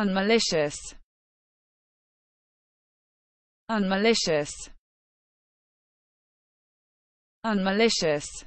unmalicious unmalicious unmalicious